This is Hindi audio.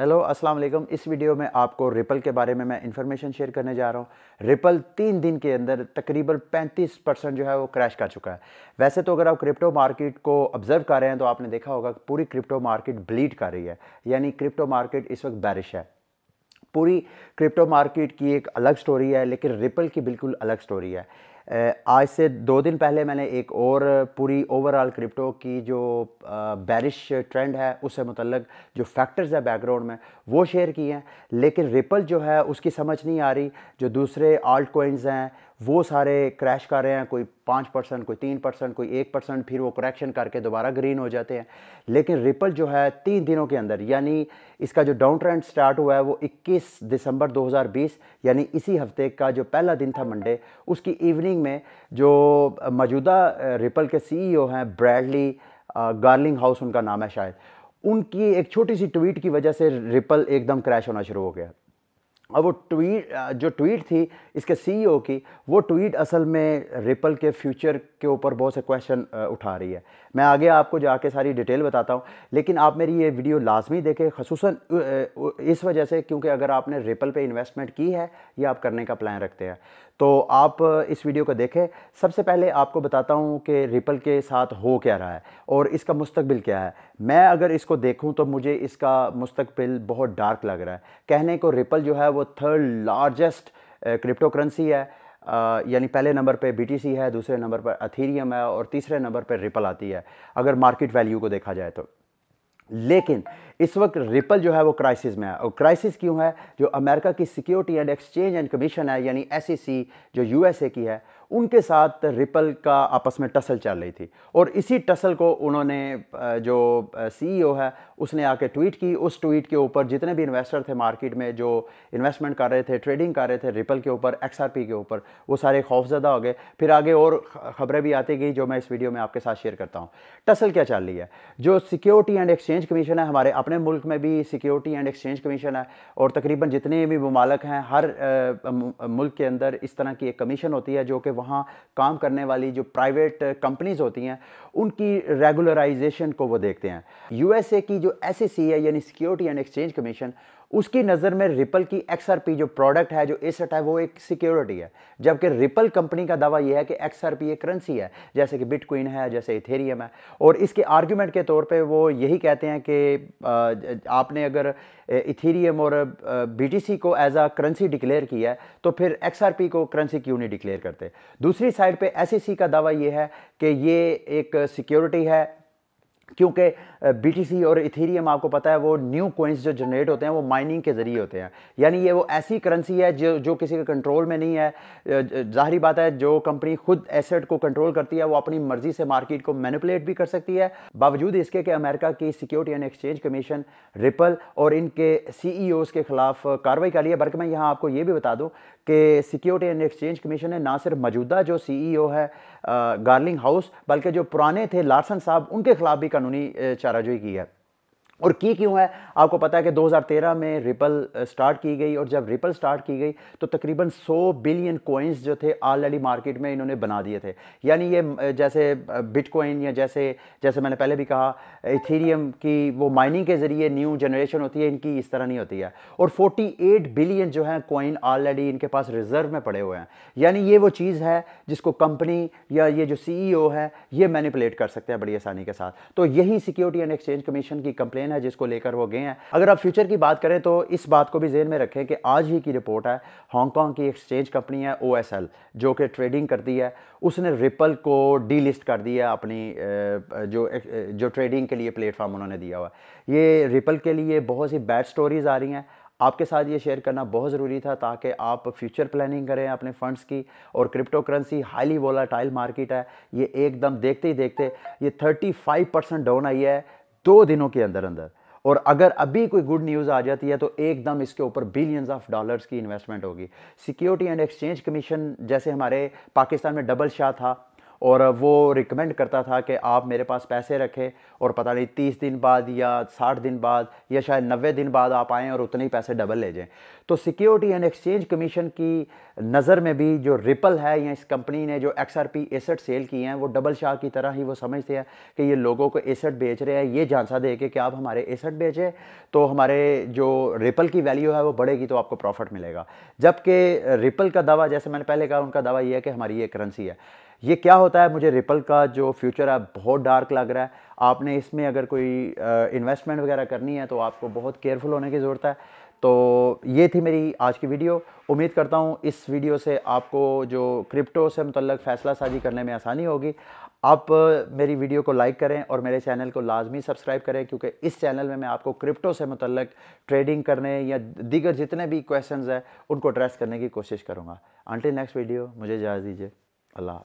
हेलो अस्सलाम वालेकुम इस वीडियो में आपको रिपल के बारे में मैं इन्फॉर्मेशन शेयर करने जा रहा हूँ रिपल तीन दिन के अंदर तकरीबन 35 परसेंट जो है वो क्रैश कर चुका है वैसे तो अगर आप क्रिप्टो मार्केट को ऑब्जर्व कर रहे हैं तो आपने देखा होगा पूरी क्रिप्टो मार्केट ब्लीड कर रही है यानी क्रिप्टो मार्केट इस वक्त बारिश है पूरी क्रिप्टो मार्केट की एक अलग स्टोरी है लेकिन रिपल की बिल्कुल अलग स्टोरी है आज से दो दिन पहले मैंने एक और पूरी ओवरऑल क्रिप्टो की जो बैरिश ट्रेंड है उससे मतलब जो फैक्टर्स है बैकग्राउंड में वो शेयर किए हैं लेकिन रिपल जो है उसकी समझ नहीं आ रही जो दूसरे आल्ट कोइंस हैं वो सारे क्रैश कर रहे हैं कोई पाँच परसेंट कोई तीन परसेंट कोई एक परसेंट फिर वो करेक्शन करके दोबारा ग्रीन हो जाते हैं लेकिन रिपल जो है तीन दिनों के अंदर यानी इसका जो डाउन ट्रेंड स्टार्ट हुआ है वो 21 दिसंबर 2020 यानी इसी हफ्ते का जो पहला दिन था मंडे उसकी इवनिंग ओपनिंग में जो मौजूदा रिपल के सीईओ e हैं ब्रैडली गार्लिंग हाउस उनका नाम है शायद उनकी एक छोटी सी ट्वीट की वजह से रिपल एकदम क्रैश होना शुरू हो गया अब वो ट्वीट जो ट्वीट थी इसके सीईओ e की वो ट्वीट असल में रिपल के फ्यूचर के ऊपर बहुत से क्वेश्चन उठा रही है मैं आगे आपको जाके सारी डिटेल बताता हूँ लेकिन आप मेरी ये वीडियो लाजमी देखें खसूस इस वजह से क्योंकि अगर आपने रिपल पे इन्वेस्टमेंट की है या आप करने का प्लान रखते हैं तो आप इस वीडियो को देखें सबसे पहले आपको बताता हूँ कि रिपल के साथ हो क्या रहा है और इसका मुस्तबिल क्या है मैं अगर इसको देखूँ तो मुझे इसका मुस्तबिल बहुत डार्क लग रहा है कहने को रिपल जो है वो थर्ड लार्जेस्ट क्रिप्टो करेंसी है यानी पहले नंबर पे बीटीसी है दूसरे नंबर पर अथीरियम है और तीसरे नंबर पर रिपल आती है अगर मार्केट वैल्यू को देखा जाए तो लेकिन इस वक्त रिपल जो है वो क्राइसिस में है और क्राइसिस क्यों है जो अमेरिका की security and exchange and commission है यानी एस e जो यूएसए की है उनके साथ रिपल का आपस में टसल चल रही थी और इसी टसल को उन्होंने जो सीईओ e है उसने आके ट्वीट की उस ट्वीट के ऊपर जितने भी इन्वेस्टर थे मार्केट में जो इन्वेस्टमेंट कर रहे थे ट्रेडिंग कर रहे थे रिपल के ऊपर एक्सआरपी के ऊपर वो सारे खौफजदा हो गए फिर आगे और खबरें भी आती गई जो मैं इस वीडियो में आपके साथ शेयर करता हूँ टसल क्या चल रही है जो सिक्योरिटी एंड एक्सचेंज कमीशन है हमारे अपने मुल्क में भी सिक्योरिटी एंड एक्सचेंज कमीशन है और तकरीबन जितने भी ममालक हैं हर मुल्क के अंदर इस तरह की एक कमीशन होती है जो कि वहाँ काम करने वाली जो प्राइवेट कंपनीज़ होती हैं उनकी रेगुलराइजेशन को वो देखते हैं यूएसए की जो एस है यानी सिक्योरिटी एंड एक्सचेंज कमीशन उसकी नज़र में रिपल की एक्स जो प्रोडक्ट है जो एसेट है वो एक सिक्योरिटी है जबकि रिपल कंपनी का दावा यह है कि एक्सआरपी एक करेंसी है जैसे कि बिटकॉइन है जैसे इथेरियम है और इसके आर्ग्यूमेंट के तौर पे वो यही कहते हैं कि आपने अगर इथेरियम और बीटीसी को एज आ करेंसी डिक्लेयर किया है तो फिर एक्स को करेंसी क्यों नहीं डिक्लेयर करते दूसरी साइड पर एस का दावा यह है कि ये एक सिक्योरिटी है क्योंकि बीटीसी और इथेरियम आपको पता है वो न्यू कोइंस जो जनरेट होते हैं वो माइनिंग के ज़रिए होते हैं यानी ये वो ऐसी करेंसी है जो जो किसी के कंट्रोल में नहीं है जाहरी बात है जो कंपनी खुद एसेट को कंट्रोल करती है वो अपनी मर्जी से मार्केट को मैनिपुलेट भी कर सकती है बावजूद इसके कि अमेरिका की security and exchange commission Ripple और इनके सी e के खिलाफ कार्रवाई कर रही है बल्कि मैं यहाँ आपको ये भी बता दूँ कि सिक्योरिटी एंड एक्सचेंज कमीशन ने ना सिर्फ मौजूदा जो सी e है गार्लिंग हाउस बल्कि जो पुराने थे लार्सन साहब उनके खिलाफ भी कानूनी चाराजोई की है और की क्यों है आपको पता है कि 2013 में रिपल स्टार्ट की गई और जब रिपल स्टार्ट की गई तो तकरीबन 100 बिलियन कोइंस जो थे ऑलरेडी मार्केट में इन्होंने बना दिए थे यानी ये जैसे बिटकॉइन या जैसे जैसे मैंने पहले भी कहा इथेरियम की वो माइनिंग के ज़रिए न्यू जनरेशन होती है इनकी इस तरह नहीं होती है और फोर्टी बिलियन जो है कोइन ऑलरेडी इनके पास रिजर्व में पड़े हुए हैं यानी ये वो चीज़ है जिसको कंपनी या ये जो सी e है ये मैनिपुलेट कर सकते हैं बड़ी आसानी के साथ तो यही सिक्योरिटी एंड एक्सचेंज कमीशन की कंप्लेन है जिसको लेकर वो गए हैं अगर आप फ्यूचर की बात करें तो इस बात को भी जेन में रखें कि आज ही की रिपोर्ट है हांगकॉन्ग की एक्सचेंज कंपनी है ओ जो कि ट्रेडिंग करती है उसने रिपल को डी कर दिया अपनी जो जो ट्रेडिंग के लिए प्लेटफॉर्म उन्होंने दिया हुआ ये रिपल के लिए बहुत सी बैड स्टोरीज़ आ रही हैं आपके साथ ये शेयर करना बहुत ज़रूरी था ताकि आप फ्यूचर प्लानिंग करें अपने फंड्स की और crypto currency highly volatile market है ये एकदम देखते ही देखते ये 35 परसेंट डाउन आई है दो दिनों के अंदर अंदर और अगर अभी कोई गुड न्यूज़ आ जाती है तो एकदम इसके ऊपर बिलियंस ऑफ डॉलर्स की इन्वेस्टमेंट होगी सिक्योरिटी एंड एक्सचेंज कमीशन जैसे हमारे पाकिस्तान में डबल शाह था और वो रिकमेंड करता था कि आप मेरे पास पैसे रखें और पता नहीं तीस दिन बाद या साठ दिन बाद या शायद नब्बे दिन बाद आप आएँ और उतने ही पैसे डबल ले जाएँ तो सिक्योरिटी एंड एक्सचेंज कमीशन की नज़र में भी जो रिपल है या इस कंपनी ने जो X R P asset sale किए हैं वो डबल शाह की तरह ही वो समझते हैं कि ये लोगों को एसेट बेच रहे हैं ये झांसा दे के कि आप हमारे एसेट बेचें तो हमारे जो रिपल की वैल्यू है वो बढ़ेगी तो आपको प्रॉफिट मिलेगा जबकि रिपल का दावा जैसे मैंने पहले कहा उनका दावा यह है कि हमारी ये करेंसी है ये क्या होता है मुझे रिपल का जो फ्यूचर है बहुत डार्क लग रहा है आपने इसमें अगर कोई इन्वेस्टमेंट वगैरह करनी है तो आपको बहुत केयरफुल होने की ज़रूरत है तो ये थी मेरी आज की वीडियो उम्मीद करता हूँ इस वीडियो से आपको जो क्रिप्टो से मतलब फ़ैसला साजी करने में आसानी होगी आप मेरी वीडियो को लाइक करें और मेरे चैनल को लाजमी सब्सक्राइब करें क्योंकि इस चैनल में मैं आपको क्रिप्टो से मतलब ट्रेडिंग करने या दीगर जितने भी क्वेश्चंस हैं उनको एड्रेस करने की कोशिश करूँगा आंटी नेक्स्ट वीडियो मुझे इजाज़ दीजिए Allah